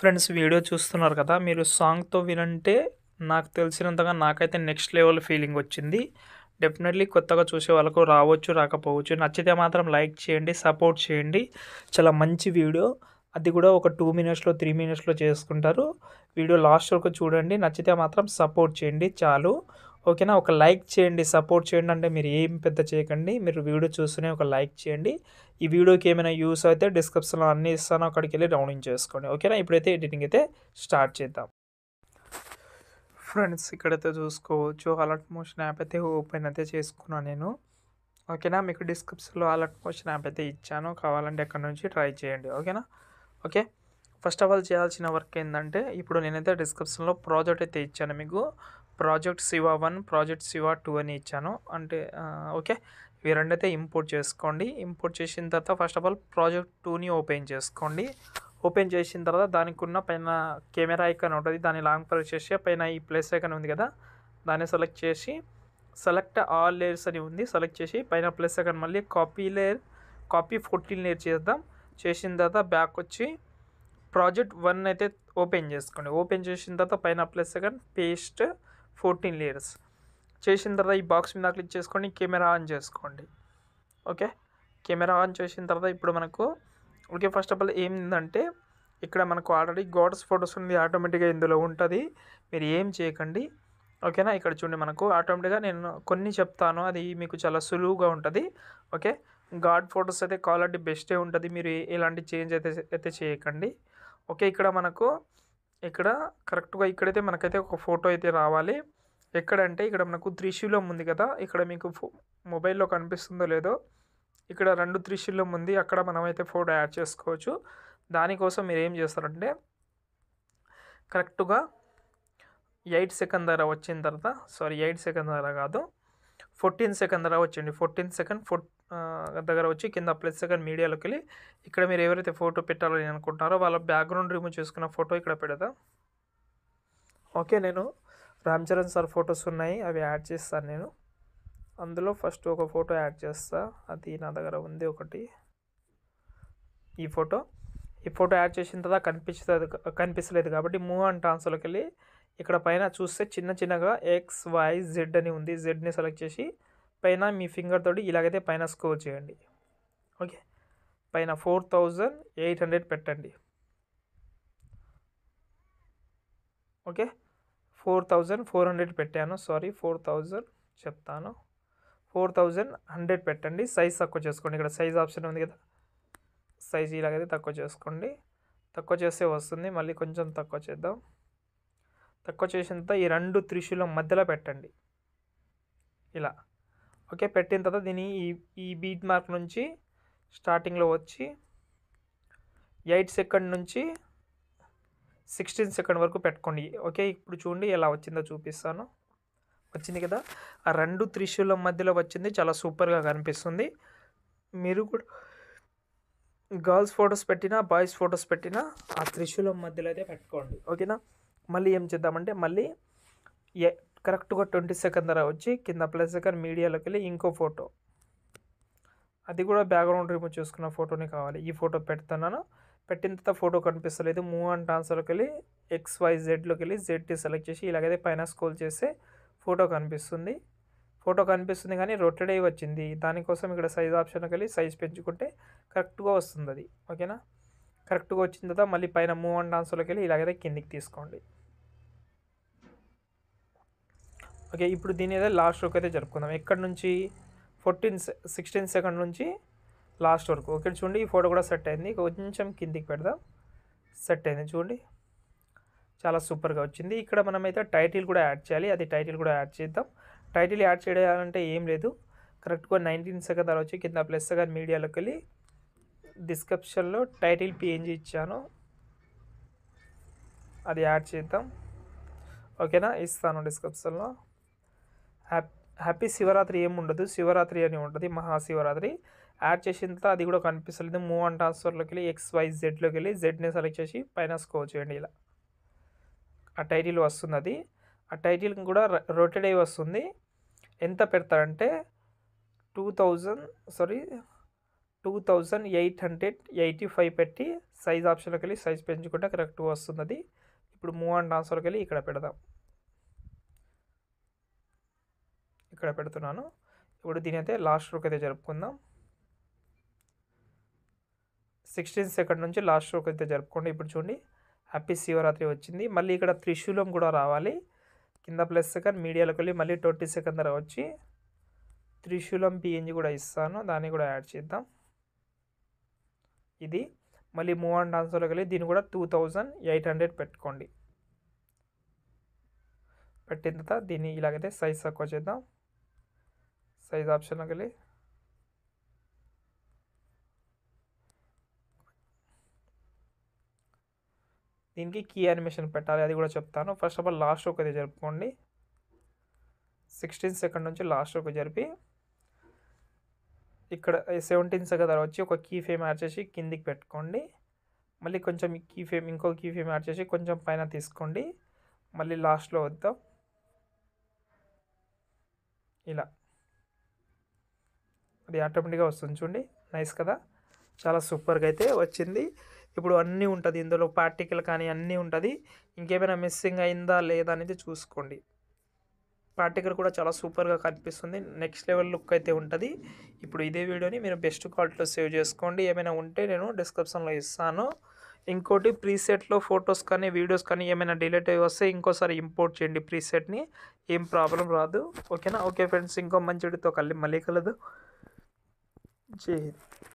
friends video చూస్తున్నారు కదా మీరు సాంగ్తో వినంటే నాకు తెలిసినంతగా నాకైతే నెక్స్ట్ లెవెల్ ఫీలింగ్ వచ్చింది డెఫినెట్లీ కొత్తగా చూసే వాళ్ళకు రావచ్చు రాకపోవచ్చు నచ్చితే మాత్రం లైక్ చేయండి సపోర్ట్ చేయండి చాలా మంచి వీడియో అది కూడా ఒక టూ మినిట్స్లో త్రీ మినిట్స్లో చేసుకుంటారు వీడియో లాస్ట్ వరకు చూడండి నచ్చితే మాత్రం సపోర్ట్ చేయండి చాలు ఓకేనా ఒక లైక్ చేయండి సపోర్ట్ చేయండి అంటే మీరు ఏం పెద్ద చేయకండి మీరు వీడియో చూస్తూనే ఒక లైక్ చేయండి ఈ వీడియోకి ఏమైనా యూస్ అయితే డిస్క్రిప్షన్లో అన్నీ ఇస్తాను అక్కడికి వెళ్ళి డౌన్లోడ్ చేసుకోండి ఓకేనా ఇప్పుడైతే ఎడిటింగ్ అయితే స్టార్ట్ చేద్దాం ఫ్రెండ్స్ ఇక్కడైతే చూసుకోవచ్చు అలర్ట్ మోషన్ యాప్ అయితే ఓపెన్ అయితే చేసుకున్నాను నేను ఓకేనా మీకు డిస్క్రిప్షన్లో అలర్ట్ మోషన్ యాప్ అయితే ఇచ్చాను కావాలంటే అక్కడ నుంచి ట్రై చేయండి ఓకేనా ఓకే ఫస్ట్ ఆఫ్ ఆల్ చేయాల్సిన వర్క్ ఏంటంటే ఇప్పుడు నేనైతే డిస్క్రిప్షన్లో ప్రాజెక్ట్ అయితే ఇచ్చాను మీకు project Shiva one project Shiva two అని ఇచ్చాను అంటే ఓకే ఇవి రెండైతే ఇంపోర్ట్ చేసుకోండి ఇంపోర్ట్ చేసిన తర్వాత ఫస్ట్ ఆఫ్ ఆల్ ప్రాజెక్ట్ టూని ఓపెన్ చేసుకోండి ఓపెన్ చేసిన తర్వాత దానికి ఉన్న పైన కెమెరా ఐకాన్ ఉంటుంది దాన్ని లాంగ్ ప్రెస్ చేసి పైన ఈ ప్లస్ ఐకాన్ ఉంది కదా దాన్ని సెలెక్ట్ చేసి సెలెక్ట్ ఆల్ లేయర్స్ అని ఉంది సెలెక్ట్ చేసి పైన ప్లస్ ఐకాన్ మళ్ళీ copy layer copy fourteen layer చేద్దాం చేసిన తర్వాత బ్యాక్ వచ్చి ప్రాజెక్ట్ వన్ అయితే ఓపెన్ చేసుకోండి ఓపెన్ చేసిన తర్వాత పైన plus second paste fourteen layers చేసిన తర్వాత ఈ బాక్స్ మీద క్లిక్ చేసుకొని కెమెరా ఆన్ చేసుకోండి ఓకే కెమెరా ఆన్ చేసిన తర్వాత ఇప్పుడు మనకు ఓకే ఫస్ట్ ఆఫ్ ఆల్ ఏంటంటే ఇక్కడ మనకు ఆల్రెడీ గాడ్స్ ఫొటోస్ ఉంది ఆటోమేటిక్గా ఇందులో ఉంటుంది మీరు ఏం చేయకండి ఓకేనా ఇక్కడ చూడండి మనకు ఆటోమేటిక్గా నేను కొన్ని చెప్తాను అది మీకు చాలా సులువుగా ఉంటుంది ఓకే గాడ్ ఫొటోస్ అయితే క్వాలిటీ బెస్టే ఉంటుంది మీరు ఎలాంటి చేంజ్ అయితే అయితే చేయకండి ఓకే ఇక్కడ మనకు ఇక్కడ కరెక్ట్గా ఇక్కడైతే మనకైతే ఒక ఫోటో అయితే రావాలి ఎక్కడంటే ఇక్కడ మనకు త్రిశూలం ఉంది కదా ఇక్కడ మీకు మొబైల్లో కనిపిస్తుందో లేదో ఇక్కడ రెండు త్రిశూలం ఉంది అక్కడ మనమైతే ఫోటో యాడ్ చేసుకోవచ్చు దానికోసం మీరు ఏం చేస్తారంటే కరెక్ట్గా ఎయిట్ సెకండ్ ధర వచ్చిన తర్వాత సారీ ఎయిట్ సెకండ్ ధర కాదు ఫోర్టీన్ సెకండ్ ధర వచ్చింది ఫోర్టీన్ సెకండ్ ఫోర్ దగ్గర వచ్చి కింద ప్లస్ సెకండ్ మీడియాలోకి వెళ్ళి ఇక్కడ మీరు ఎవరైతే ఫోటో పెట్టాలని అనుకుంటున్నారో వాళ్ళ బ్యాక్గ్రౌండ్ రిమూవ్ చేసుకున్న ఫోటో ఇక్కడ పెడదా ఓకే నేను రామ్ చరణ్ సార్ ఫొటోస్ ఉన్నాయి అవి యాడ్ చేస్తాను నేను అందులో ఫస్ట్ ఒక ఫోటో యాడ్ చేస్తా అది నా దగ్గర ఉంది ఒకటి ఈ ఫోటో ఈ ఫోటో యాడ్ చేసిన తర్వాత కనిపిస్తుంది కనిపిస్తలేదు కాబట్టి మూవ్ అండ్ ట్రాన్స్లోకి వెళ్ళి ఇక్కడ పైన చూస్తే చిన్న చిన్నగా ఎక్స్ వై జెడ్ అని ఉంది జెడ్ని సెలెక్ట్ చేసి పైన మీ ఫింగర్ తోటి ఇలాగైతే పైన స్కోర్ చేయండి ఓకే పైన ఫోర్ థౌజండ్ ఎయిట్ హండ్రెడ్ పెట్టండి okay four thousand four hundred పెట్టాను సారీ ఫోర్ థౌజండ్ చెప్తాను ఫోర్ థౌజండ్ హండ్రెడ్ పెట్టండి సైజ్ తక్కువ చేసుకోండి ఇక్కడ సైజ్ ఆప్షన్ ఉంది కదా సైజ్ ఇలాగైతే తక్కువ చేసుకోండి తక్కువ చేస్తే వస్తుంది మళ్ళీ కొంచెం తక్కువ చేద్దాం తక్కువ చేసినంత ఈ రెండు త్రిశూలం మధ్యలో పెట్టండి ఇలా ఓకే పెట్టిన తర్వాత దీని ఈ ఈ బీట్ మార్క్ నుంచి స్టార్టింగ్లో వచ్చి ఎయిట్ సెకండ్ నుంచి సిక్స్టీన్ సెకండ్ వరకు పెట్టుకోండి ఓకే ఇప్పుడు చూడండి ఎలా వచ్చిందో చూపిస్తాను వచ్చింది కదా ఆ రెండు త్రిశూలం మధ్యలో వచ్చింది చాలా సూపర్గా కనిపిస్తుంది మీరు కూడా గర్ల్స్ ఫొటోస్ పెట్టినా బాయ్స్ ఫొటోస్ పెట్టినా ఆ త్రిశూలం మధ్యలో అయితే పెట్టుకోండి ఓకేనా మళ్ళీ ఏం చేద్దామంటే మళ్ళీ కరెక్ట్గా ట్వంటీ సెకండ్ ధర వచ్చి కింద ప్లస్ సెకండ్ మీడియాలోకి వెళ్ళి ఇంకో ఫోటో అది కూడా బ్యాక్గ్రౌండ్ రిమూవ్ చేసుకున్న ఫోటోనే కావాలి ఈ ఫోటో పెడుతున్నాను పెట్టిన తర్వాత ఫోటో కనిపిస్తలేదు మూవ్ అండ్ ట్రాన్స్ఫర్లోకి వెళ్ళి ఎక్స్ వై జెడ్లోకి వెళ్ళి జెడ్ సెలెక్ట్ చేసి ఇలాగైతే పైన స్కోల్ చేస్తే ఫోటో కనిపిస్తుంది ఫోటో కనిపిస్తుంది కానీ రొటెడ్ అయి వచ్చింది దానికోసం ఇక్కడ సైజ్ ఆప్షన్కి వెళ్ళి సైజ్ పెంచుకుంటే కరెక్ట్గా వస్తుంది అది ఓకేనా కరెక్ట్గా వచ్చిన తర్వాత మళ్ళీ పైన మూవ్ అండ్ ఆన్సర్లోకి వెళ్ళి ఇలాగైతే కిందికి తీసుకోండి ఓకే ఇప్పుడు దీని ఏదో లాస్ట్ వరకు అయితే జరుపుకుందాం ఎక్కడి నుంచి ఫోర్టీన్ సిక్స్టీన్ సెకండ్ నుంచి లాస్ట్ వరకు ఓకే చూడండి ఈ ఫోటో కూడా సెట్ అయింది కొంచెం కిందికి పెడదాం సెట్ అయింది చూడండి చాలా సూపర్గా వచ్చింది ఇక్కడ మనమైతే టైటిల్ కూడా యాడ్ చేయాలి అది టైటిల్ కూడా యాడ్ చేద్దాం టైటిల్ యాడ్ చేయాలంటే ఏం లేదు కరెక్ట్గా నైన్టీన్ సెకండ్ తర్వాత వచ్చి కింద ప్లస్ కానీ మీడియాలోకి వెళ్ళి డిస్క్రిప్షన్లో టైటిల్ పిఎన్జీ ఇచ్చాను అది యాడ్ చేద్దాం ఓకేనా ఇస్తాను డిస్క్రిప్షన్లో హ్యాపీ హ్యాపీ శివరాత్రి ఏమి ఉండదు శివరాత్రి అని ఉంటుంది మహాశివరాత్రి యాడ్ చేసిన తర్వాత అది కూడా కనిపిస్తలేదు మూవ్ అండ్ ట్రాన్స్ఫర్లోకి వెళ్ళి ఎక్స్ వై జెడ్లోకి వెళ్ళి జెడ్ని సెలెక్ట్ చేసి పైన స్కోర్ చేయండి ఇలా ఆ టైటిల్ వస్తుంది అది ఆ టైటిల్ కూడా రొటేట్ అయి వస్తుంది ఎంత పెడతారంటే two thousand sorry two thousand eight hundred eighty five పెట్టి సైజ్ ఆప్షన్లోకి వెళ్ళి సైజ్ పెంచుకుంటే కరెక్ట్ వస్తుంది ఇప్పుడు మూవ్ అండ్ ట్రాన్స్ఫర్కి వెళ్ళి ఇక్కడ పెడదాం ఇక్కడ పెడుతున్నాను ఇప్పుడు దీని అయితే లాస్ట్ రోక్ అయితే జరుపుకుందాం సిక్స్టీన్ సెకండ్ నుంచి లాస్ట్ రోక్ అయితే జరుపుకోండి ఇప్పుడు చూడండి హ్యాపీ శివరాత్రి వచ్చింది మళ్ళీ ఇక్కడ త్రిశూలం కూడా రావాలి కింద ప్లస్ సెకండ్ మీడియాలోకి వెళ్ళి మళ్ళీ ట్వంటీ సెకండ్ ధర వచ్చి త్రిశూలం పిఎన్జి కూడా ఇస్తాను దాన్ని కూడా యాడ్ చేద్దాం ఇది మళ్ళీ మూవ్ అండ్ డాన్సర్లోకి వెళ్ళి దీన్ని కూడా టూ థౌజండ్ ఎయిట్ హండ్రెడ్ పెట్టుకోండి పెట్టిన తర్వాత దీన్ని ఇలాగైతే సైజ్ తక్కువ చేద్దాం సైజ్ ఆప్షన్కి వెళ్ళి దీనికి కీ యానిమేషన్ పెట్టాలి అది కూడా చెప్తాను ఫస్ట్ ఆఫ్ ఆల్ లాస్ట్ ఒక జరుపుకోండి సిక్స్టీన్ సెకండ్ నుంచి లాస్ట్ ఒక జరిపి ఇక్కడ సెవెంటీన్ సెకండ్ తర్వాత వచ్చి ఒక కీ ఫేమ్ యాడ్ చేసి కిందికి పెట్టుకోండి మళ్ళీ కొంచెం కీ ఫేమ్ ఇంకో కీ ఫేమ్ యాడ్ చేసి కొంచెం పైన తీసుకోండి మళ్ళీ లాస్ట్లో వద్దాం ఇలా అది ఆటోమేటిక్గా వస్తుంది చూడండి నైస్ కదా చాలా సూపర్గా అయితే వచ్చింది ఇప్పుడు అన్నీ ఉంటుంది ఇందులో పార్టికల్ కానీ అన్నీ ఉంటుంది ఇంకేమైనా మిస్సింగ్ అయిందా లేదా అనేది చూసుకోండి పార్టికల్ కూడా చాలా సూపర్గా కనిపిస్తుంది నెక్స్ట్ లెవెల్ లుక్ అయితే ఉంటుంది ఇప్పుడు ఇదే వీడియోని మీరు బెస్ట్ క్వాలిటీలో సేవ్ చేసుకోండి ఏమైనా ఉంటే నేను డిస్క్రిప్షన్లో ఇస్తాను ఇంకోటి ప్రీసెట్లో ఫొటోస్ కానీ వీడియోస్ కానీ ఏమైనా డిలేట్ అయ్యి వస్తే ఇంకోసారి ఇంపోర్ట్ చేయండి ప్రీసెట్ని ఏం ప్రాబ్లం రాదు ఓకేనా ఓకే ఫ్రెండ్స్ ఇంకో మంచి వీడితో కలి మళ్ళీ కలదు de